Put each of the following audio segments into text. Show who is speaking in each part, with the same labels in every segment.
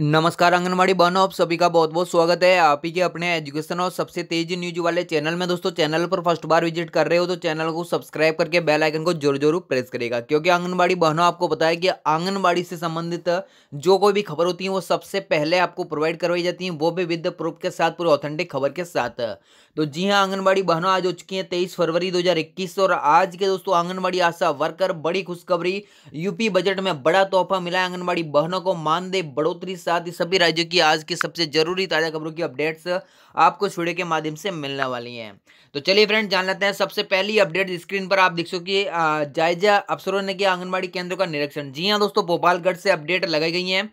Speaker 1: नमस्कार आंगनबाड़ी बहनों आप सभी का बहुत बहुत स्वागत है आप ही के अपने एजुकेशन और सबसे तेज न्यूज वाले चैनल में दोस्तों चैनल पर फर्स्ट बार विजिट कर रहे हो तो चैनल को सब्सक्राइब करके बेल आइकन को जोर जोर प्रेस करेगा क्योंकि आंगनबाड़ी बहनों आपको बताया कि आंगनबाड़ी से संबंधित जो कोई भी खबर होती है वो सबसे पहले आपको प्रोवाइड करवाई जाती है वो भी विद प्रूफ के साथ पूरे ऑथेंटिक खबर के साथ तो जी हाँ आंगनबाड़ी बहनों आज हो चुकी है तेईस फरवरी दो और आज के दोस्तों आंगनबाड़ी आशा वर्कर बड़ी खुशखबरी यूपी बजट में बड़ा तोहफा मिला आंगनबाड़ी बहनों को मानदेय बढ़ोतरी साथ ही सभी राज्यों की आज की सबसे जरूरी ताज़ा खबरों की अपडेट्स आपको इस वीडियो के माध्यम से मिलने वाली हैं तो चलिए फ्रेंड जान लेते हैं सबसे पहली अपडेट स्क्रीन पर आप देख सो कि जायजा अफसरों ने किया आंगनबाड़ी केंद्रों का निरीक्षण जी हाँ दोस्तों भोपालगढ़ से अपडेट लगाई गई हैं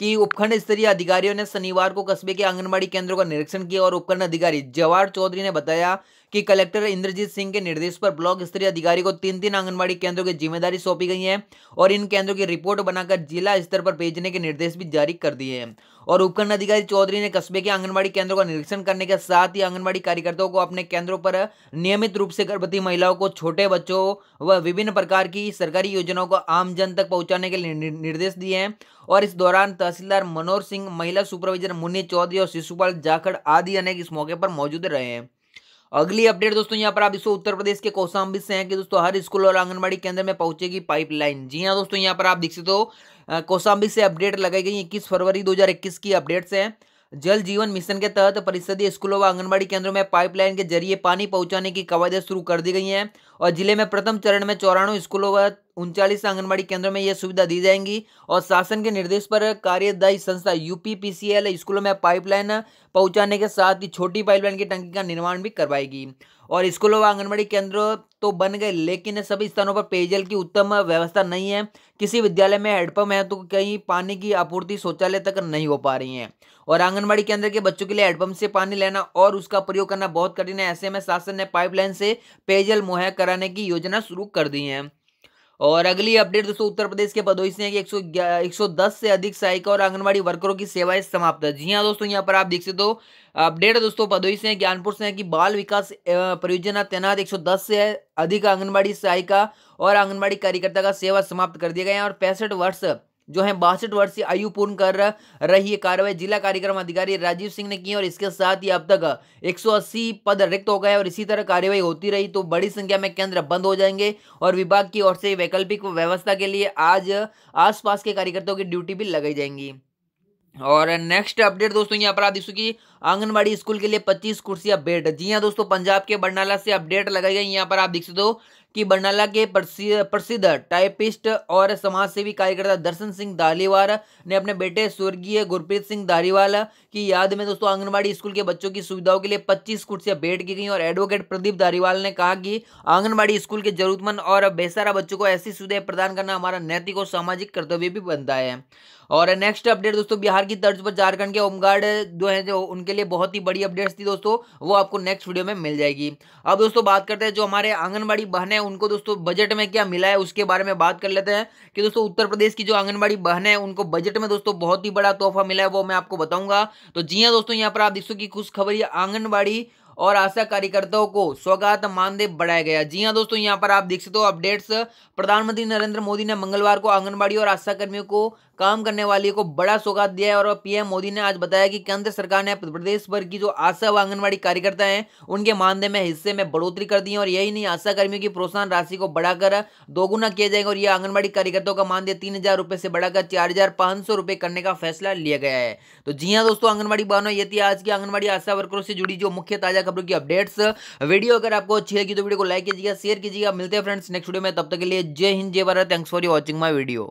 Speaker 1: कि उपखंड स्तरीय अधिकारियों ने शनिवार को कस्बे के आंगनबाड़ी केंद्रों का निरीक्षण किया और उपखंड अधिकारी जवाहर चौधरी ने बताया कि कलेक्टर इंद्रजीत सिंह के निर्देश पर ब्लॉक स्तरीय अधिकारी को तीन तीन आंगनबाड़ी केंद्रों की जिम्मेदारी सौंपी गई है और इन केंद्रों की रिपोर्ट बनाकर जिला स्तर पर भेजने के निर्देश भी जारी कर दिए हैं और उपखंड अधिकारी चौधरी ने कस्बे के आंगनबाड़ी केंद्रों का निरीक्षण करने के साथ ही आंगनबाड़ी कार्यकर्ताओं को अपने केंद्रों पर नियमित रूप से गर्भवती महिलाओं को छोटे बच्चों व विभिन्न प्रकार की सरकारी योजनाओं को आम जन तक पहुंचाने के लिए निर्देश दिए हैं और इस दौरान तहसीलदार मनोहर सिंह महिला सुपरवाइजर मुन्नी चौधरी और शिशुपाल जाखड़ आदि अनेक इस मौके पर मौजूद रहे हैं अगली अपडेट दोस्तों यहाँ पर आप इसको उत्तर प्रदेश के कौशाम्बी से हैं कि दोस्तों हर स्कूल और आंगनबाड़ी केंद्र में पहुंचेगी पाइपलाइन जी हाँ दोस्तों यहाँ पर आप देख सकते हो कौशाम्बी से अपडेट लगाई गई इक्कीस फरवरी दो की अपडेट से जल जीवन मिशन के तहत परिषदीय स्कूलों व आंगनबाड़ी केंद्रों में पाइपलाइन के जरिए पानी पहुंचाने की कवायदें शुरू कर दी गई हैं और जिले में प्रथम चरण में चौरानवे स्कूलों व उनचालीस आंगनबाड़ी केंद्रों में यह सुविधा दी जाएंगी और शासन के निर्देश पर कार्यदायी संस्था यूपीपीसीएल स्कूलों में पाइपलाइन पहुंचाने के साथ ही छोटी पाइपलाइन की टंकी का निर्माण भी करवाएगी और स्कूलों व आंगनबाड़ी केंद्रों तो बन गए लेकिन सभी स्थानों पर पेयजल की उत्तम व्यवस्था नहीं है किसी विद्यालय में हेडपम्प है तो कहीं पानी की आपूर्ति शौचालय तक नहीं हो पा रही है और आंगनबाड़ी केंद्र के बच्चों के लिए हेडपम्प से पानी लेना और उसका प्रयोग करना बहुत कठिन है ऐसे में शासन ने पाइपलाइन से पेयजल मुहैया कराने की योजना शुरू कर दी है और अगली अपडेट दोस्तों उत्तर प्रदेश के पदोई से है कि सौ दस से अधिक सहायिका और आंगनबाड़ी वर्करों की सेवाएं समाप्त है जी हाँ दोस्तों यहाँ पर आप देख सकते हो अपडेट दोस्तों पदोई से ज्ञानपुर से है कि बाल विकास परियोजना तैनात एक सौ दस से अधिक आंगनबाड़ी सहायिका और आंगनबाड़ी कार्यकर्ता का सेवा समाप्त कर दिया गया है और पैंसठ वर्ष जो है बासठ वर्षीय आयु पूर्ण कर रही है कार्रवाई जिला कार्यक्रम अधिकारी राजीव सिंह ने की और इसके साथ ही अब तक 180 पद रिक्त हो गए और इसी तरह कार्यवाही होती रही तो बड़ी संख्या में केंद्र बंद हो जाएंगे और विभाग की ओर से वैकल्पिक व्यवस्था के लिए आज आसपास के कार्यकर्ताओं की ड्यूटी भी लगाई जाएंगी और नेक्स्ट अपडेट दोस्तों यहाँ पर आप की आंगनबाड़ी स्कूल के लिए 25 कुर्सियां बेड जी हाँ दोस्तों पंजाब के बरनाला से अपडेट लगाई गई यहाँ पर आप देख सकते हो कि बरनाला के प्रसिद्ध टाइपिस्ट और समाजसेवी कार्यकर्ता दर्शन सिंह दालीवाल ने अपने बेटे स्वर्गीय गुरप्रीत सिंह दालीवाल की याद में दोस्तों आंगनबाड़ी स्कूल के बच्चों की सुविधाओं के लिए 25 कुर्सियां भेंट की गई और एडवोकेट प्रदीप दालीवाल ने कहा कि आंगनबाड़ी स्कूल के जरूरतमंद और बेसारा बच्चों को ऐसी सुविधाएं प्रदान करना हमारा नैतिक और सामाजिक कर्तव्य भी बनता है और नेक्स्ट अपडेट दोस्तों बिहार की तर्ज पर झारखंड के होमगार्ड जो है जो उनके लिए बहुत ही बड़ी अपडेट्स थी दोस्तों वो आपको नेक्स्ट वीडियो में मिल जाएगी अब दोस्तों बात करते हैं जो हमारे आंगनबाड़ी बहने उनको दोस्तों बजट में क्या मिला है उसके बारे में बात कर लेते हैं कि दोस्तों उत्तर प्रदेश की जो आंगनबाड़ी बहनें हैं उनको बजट में दोस्तों बहुत ही बड़ा तोहफा मिला है वो मैं आपको बताऊंगा तो जी हाँ दोस्तों यहाँ पर आप देख सो खुश खबर आंगनबाड़ी और आशा कार्यकर्ताओं को स्वागत मानदेय बढ़ाया गया जी हाँ दोस्तों यहाँ पर आप देख सकते हो अपडेट्स प्रधानमंत्री नरेंद्र मोदी ने मंगलवार को आंगनबाड़ी और आशा कर्मियों को काम करने वाली को बड़ा स्वागत दिया है और पीएम मोदी ने आज बताया कि केंद्र सरकार ने प्रदेश भर की जो आशा व आंगनबाड़ी कार्यकर्ता हैं उनके मानदेय में हिस्से में बढ़ोतरी कर दी है और यही नहीं आशा कर्मियों की प्रोत्साहन राशि को बढ़ाकर दोगुना किया जाएगा और यह आंगनबाड़ी कार्यकर्ताओं का मानदेय तीन हजार रुपए से बढ़ाकर चार हजार पांच सौ रुपए करने का फैसला लिया गया है तो जी हाँ दोस्तों आंगनबाड़ी बहनों ये थी आज की आंगनबाड़ी आशा वर्करों से जुड़ी जो मुख्य ताजा खबरों की अपडेट्स वीडियो अगर आपको अच्छी लगी तो वीडियो को लाइक कीजिएगा शेयर कीजिएगा मिलते हैं फ्रेंड्स नेक्स्ट वीडियो में तब तक के लिए जय हिंद जय Bharat thanks for watching my video